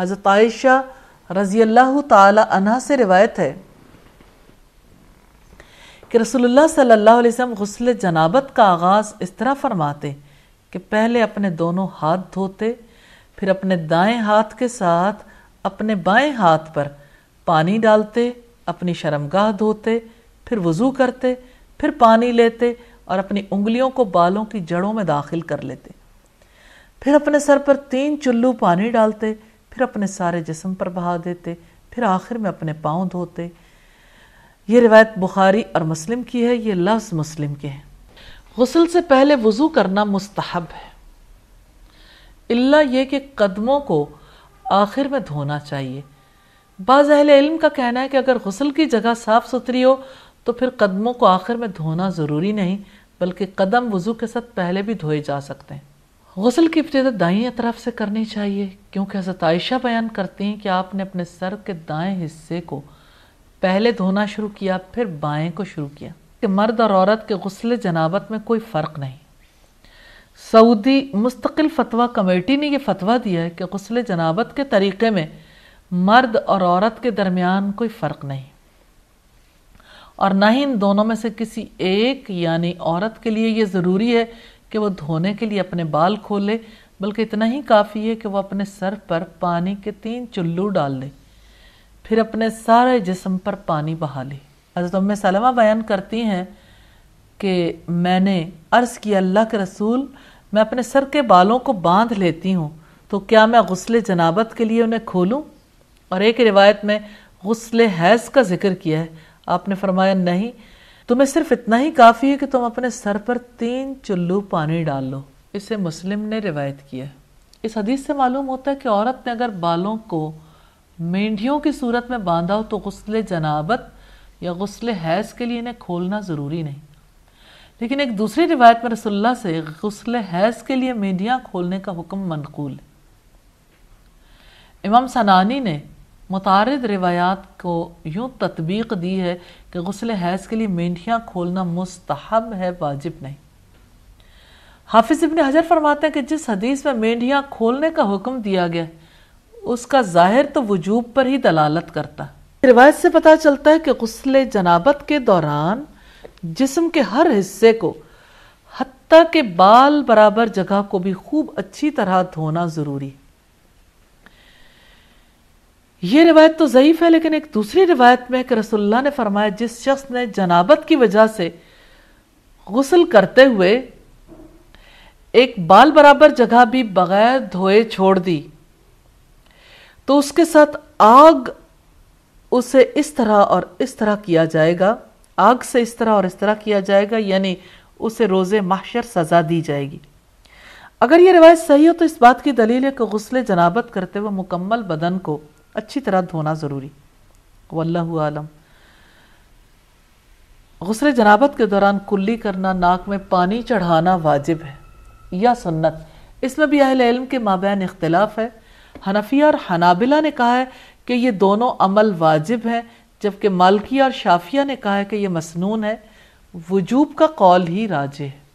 हज़रत आयशा रज़ी अल्लाह तह से रिवायत है कि रसोल्ला सल्ला वसम गसल जनाबत का आगाज़ इस तरह फरमाते कि पहले अपने दोनों हाथ धोते फिर अपने दाएं हाथ के साथ अपने बाएं हाथ पर पानी डालते अपनी शर्मगाह धोते फिर वज़ू करते फिर पानी लेते और अपनी उंगलियों को बालों की जड़ों में दाखिल कर लेते फिर अपने सर पर तीन चुल्लू पानी डालते फिर अपने सारे जिसम पर बहा देते फिर आखिर में अपने पाँव धोते ये रिवायत बुखारी और मुस्लिम की है ये लफ्ज़ मुस्लिम के हैं गसल से पहले वज़ू करना मुस्तहब है इल्ला ये कि कदमों को आखिर में धोना चाहिए बाज़ इल्म का कहना है कि अगर गसल की जगह साफ़ सुथरी हो तो फिर कदमों को आखिर में धोना ज़रूरी नहीं बल्कि कदम वज़ू के साथ पहले भी धोए जा सकते हैं गसल की इब्तदा दाएँ अतराफ से करनी चाहिए क्योंकि हज़रत आयशा बयान करती हैं कि आपने अपने सर के दाएँ हिस्से को पहले धोना शुरू किया फिर बाएँ को शुरू किया कि मर्द और औरत के गसल जनाबत में कोई फ़र्क नहीं सऊदी मुस्तकिल फतवा कमेटी ने यह फतवा दिया है कि गसल जनाबत के तरीक़े में मर्द और औरत के दरमियान कोई फ़र्क नहीं और ना ही इन दोनों में से किसी एक यानी औरत के लिए ये ज़रूरी है कि वो धोने के लिए अपने बाल खोले बल्कि इतना ही काफ़ी है कि वो अपने सर पर पानी के तीन चुल्लू डाल ले फिर अपने सारे जिसम पर पानी बहा ले हजरत उम सलमा बयान करती हैं कि मैंने अर्ज़ किया अल्लाह के रसूल मैं अपने सर के बालों को बांध लेती हूँ तो क्या मैं गसल जनाबत के लिए उन्हें खोलूँ और एक रिवायत में गसल हैज़ का जिक्र किया है आपने फरमाया नहीं तुम्हें सिर्फ इतना ही काफ़ी है कि तुम अपने सर पर तीन चुल्लू पानी डाल लो इसे मुस्लिम ने रिवायत किया है इस हदीस से मालूम होता है कि औरत ने अगर बालों को मेंढियों की सूरत में बांधा हो तो गसल जनाबत या गसल हैज़ के लिए इन्हें खोलना ज़रूरी नहीं लेकिन एक दूसरी रिवायत में रसुल्ला से गसल हैज़ के लिए मेंढियाँ खोलने का हुक्म मनकूल है इमाम सनानी ने मुतारद रिवायात को यूँ तत्बीक दी है कि गसल हैज़ के लिए मेंढियाँ खोलना मुस्तहब है वाजिब नहीं हाफिज़ इबन हजर फरमाते हैं कि जिस हदीस में मेंढियाँ खोलने का हुक्म दिया गया उसका ज़ाहिर तो वजूब पर ही दलालत करता रिवायत से पता चलता है कि गसल जनाबत के दौरान जिसम के हर हिस्से को हती के बाल बराबर जगह को भी खूब अच्छी तरह धोना ज़रूरी है ये रिवायत तो ज़यीफ़ है लेकिन एक दूसरी रिवायत में कि रसुल्ला ने फरमाया जिस शख्स ने जनाबत की वजह से गसल करते हुए एक बाल बराबर जगह भी बगैर धोए छोड़ दी तो उसके साथ आग उसे इस तरह और इस तरह किया जाएगा आग से इस तरह और इस तरह किया जाएगा यानी उसे रोज़े माशर सज़ा दी जाएगी अगर ये रिवायत सही हो तो इस बात की दलील है कि गसल जनाबत करते हुए मुकम्मल बदन को अच्छी तरह धोना ज़रूरी वल्लह आलम गसल जनाबत के दौरान कुल्ली करना नाक में पानी चढ़ाना वाजिब है या सुन्नत इसमें भी अहल इल्म के माबैन इख्तलाफ है हनफिया और हनाबिला ने कहा है कि ये दोनों अमल वाजिब हैं जबकि मालकिया और शाफिया ने कहा है कि यह मसनून है वजूब का कौल ही राजे है